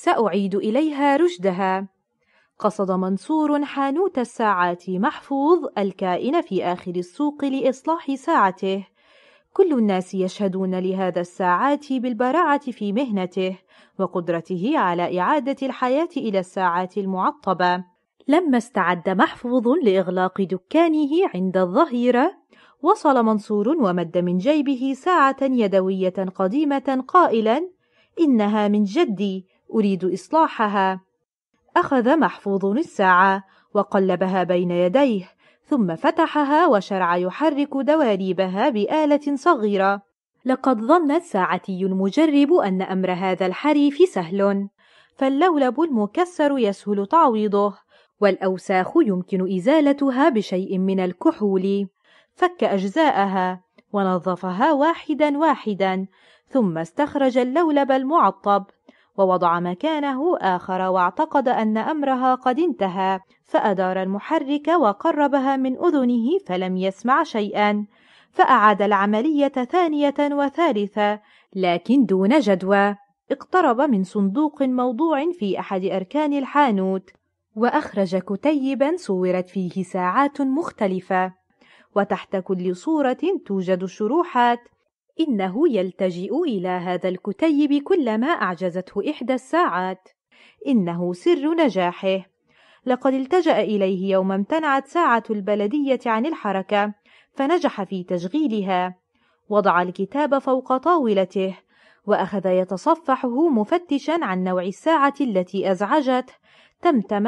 سأعيد إليها رشدها قصد منصور حانوت الساعات محفوظ الكائن في آخر السوق لإصلاح ساعته كل الناس يشهدون لهذا الساعات بالبراعة في مهنته وقدرته على إعادة الحياة إلى الساعات المعطبة لما استعد محفوظ لإغلاق دكانه عند الظهيرة وصل منصور ومد من جيبه ساعة يدوية قديمة قائلا إنها من جدي أريد إصلاحها أخذ محفوظ الساعة وقلبها بين يديه ثم فتحها وشرع يحرك دواليبها بآلة صغيرة لقد ظن الساعتي المجرب أن أمر هذا الحريف سهل فاللولب المكسر يسهل تعويضه والأوساخ يمكن إزالتها بشيء من الكحول فك أجزاءها ونظفها واحدا واحدا ثم استخرج اللولب المعطب ووضع مكانه آخر واعتقد أن أمرها قد انتهى فأدار المحرك وقربها من أذنه فلم يسمع شيئا فأعاد العملية ثانية وثالثة لكن دون جدوى اقترب من صندوق موضوع في أحد أركان الحانوت وأخرج كتيبا صورت فيه ساعات مختلفة وتحت كل صورة توجد شروحات إنه يلتجئ إلى هذا الكتيب كلما أعجزته إحدى الساعات إنه سر نجاحه لقد التجأ إليه يوم امتنعت ساعة البلدية عن الحركة فنجح في تشغيلها وضع الكتاب فوق طاولته وأخذ يتصفحه مفتشا عن نوع الساعة التي أزعجته تمتم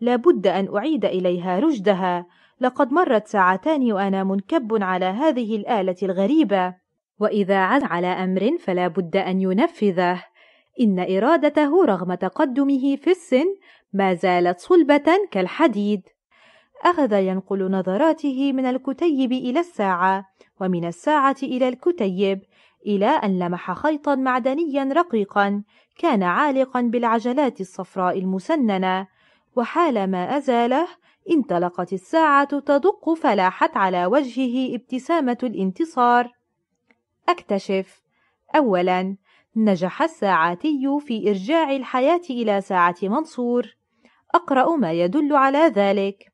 لابد أن أعيد إليها رشدها لقد مرت ساعتان وأنا منكب على هذه الآلة الغريبة واذا عز على امر فلا بد ان ينفذه ان ارادته رغم تقدمه في السن ما زالت صلبه كالحديد اخذ ينقل نظراته من الكتيب الى الساعه ومن الساعه الى الكتيب الى ان لمح خيطا معدنيا رقيقا كان عالقا بالعجلات الصفراء المسننه وحالما ازاله انطلقت الساعه تدق فلاحت على وجهه ابتسامه الانتصار أكتشف أولاً نجح الساعاتي في إرجاع الحياة إلى ساعة منصور أقرأ ما يدل على ذلك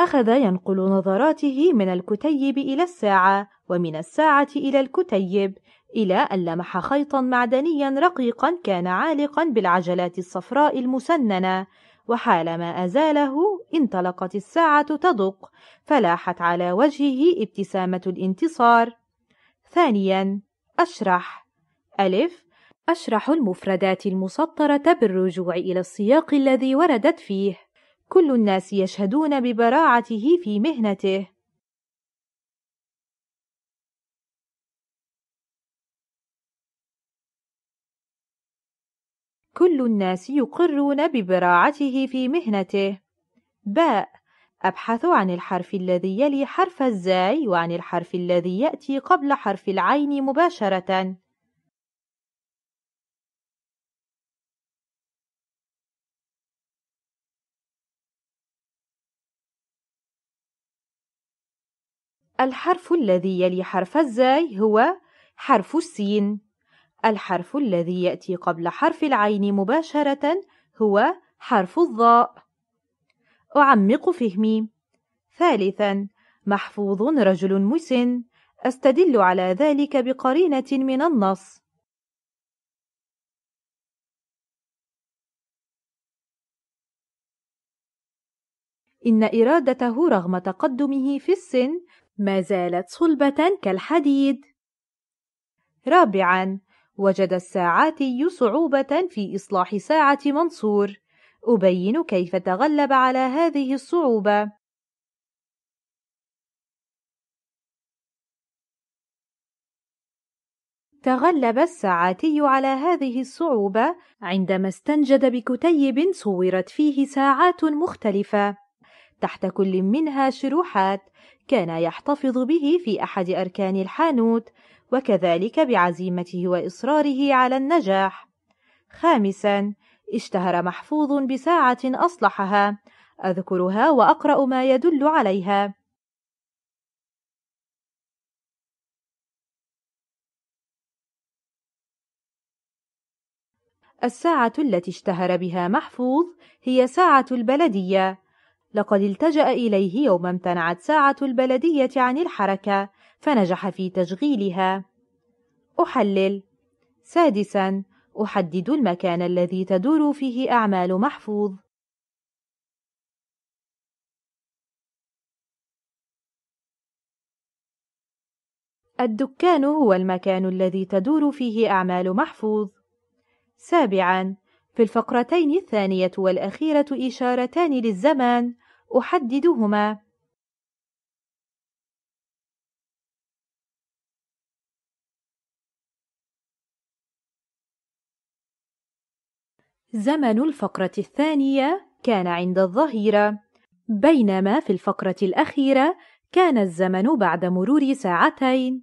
أخذ ينقل نظراته من الكتيب إلى الساعة ومن الساعة إلى الكتيب إلى أن لمح خيطا معدنيا رقيقا كان عالقا بالعجلات الصفراء المسننة وحالما أزاله انطلقت الساعة تدق فلاحت على وجهه ابتسامة الانتصار ثانيا أشرح ألف أشرح المفردات المسطرة بالرجوع إلى السياق الذي وردت فيه كل الناس يشهدون ببراعته في مهنته كل الناس يقرون ببراعته في مهنته باء أبحث عن الحرف الذي يلي حرف الزاي وعن الحرف الذي يأتي قبل حرف العين مباشرة الحرف الذي يلي حرف الزاي هو حرف السين الحرف الذي يأتي قبل حرف العين مباشرة هو حرف الضاء أعمق فهمي ثالثا محفوظ رجل مسن أستدل على ذلك بقرينة من النص إن إرادته رغم تقدمه في السن ما زالت صلبة كالحديد رابعاً وجد الساعاتي صعوبة في إصلاح ساعة منصور أبين كيف تغلب على هذه الصعوبة تغلب الساعاتي على هذه الصعوبة عندما استنجد بكتيب صورت فيه ساعات مختلفة تحت كل منها شروحات كان يحتفظ به في أحد أركان الحانوت وكذلك بعزيمته وإصراره على النجاح خامسا اشتهر محفوظ بساعة أصلحها أذكرها وأقرأ ما يدل عليها الساعة التي اشتهر بها محفوظ هي ساعة البلدية لقد التجأ إليه يوم امتنعت ساعة البلدية عن الحركة فنجح في تشغيلها أحلل سادسا أحدد المكان الذي تدور فيه أعمال محفوظ الدكان هو المكان الذي تدور فيه أعمال محفوظ. سابعاً، في الفقرتين الثانية والأخيرة إشارتان للزمان أحددهما. زمن الفقرة الثانية كان عند الظهيرة، بينما في الفقرة الأخيرة كان الزمن بعد مرور ساعتين.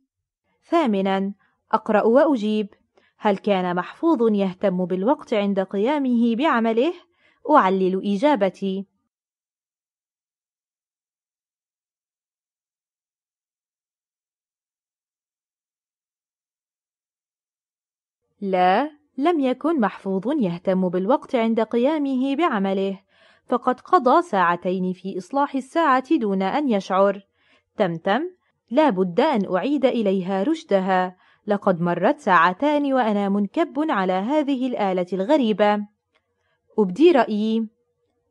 ثامناً: أقرأ وأجيب. هل كان محفوظ يهتم بالوقت عند قيامه بعمله؟ أعلل إجابتي. لا لم يكن محفوظ يهتم بالوقت عند قيامه بعمله فقد قضى ساعتين في إصلاح الساعة دون أن يشعر تمتم لا بد أن أعيد إليها رشدها لقد مرت ساعتان وأنا منكب على هذه الآلة الغريبة أبدي رأيي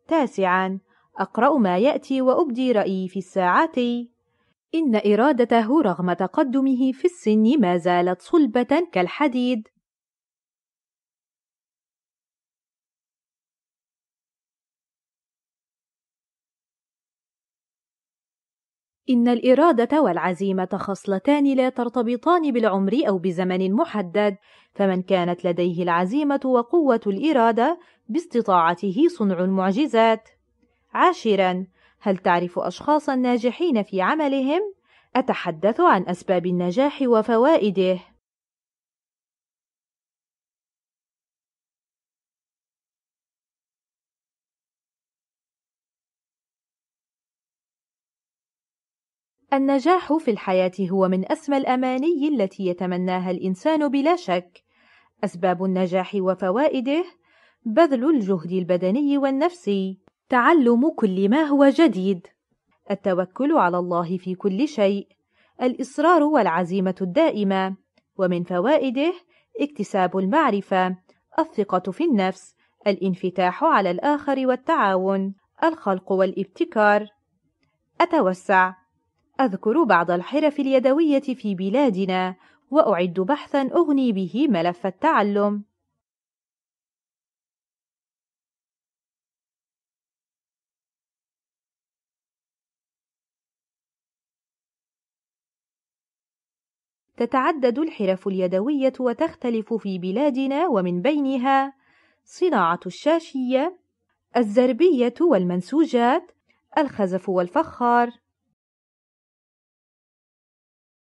تاسعا أقرأ ما يأتي وأبدي رأيي في الساعات إن إرادته رغم تقدمه في السن ما زالت صلبة كالحديد إن الإرادة والعزيمة خصلتان لا ترتبطان بالعمر أو بزمن محدد، فمن كانت لديه العزيمة وقوة الإرادة باستطاعته صنع المعجزات. عاشرًا: هل تعرف أشخاصًا ناجحين في عملهم؟ أتحدث عن أسباب النجاح وفوائده. النجاح في الحياة هو من أسمى الأماني التي يتمناها الإنسان بلا شك. أسباب النجاح وفوائده: بذل الجهد البدني والنفسي، تعلم كل ما هو جديد، التوكل على الله في كل شيء، الإصرار والعزيمة الدائمة، ومن فوائده اكتساب المعرفة، الثقة في النفس، الانفتاح على الآخر والتعاون، الخلق والابتكار. أتوسع أذكر بعض الحرف اليدوية في بلادنا وأعد بحثا أغني به ملف التعلم تتعدد الحرف اليدوية وتختلف في بلادنا ومن بينها صناعة الشاشية، الزربية والمنسوجات، الخزف والفخار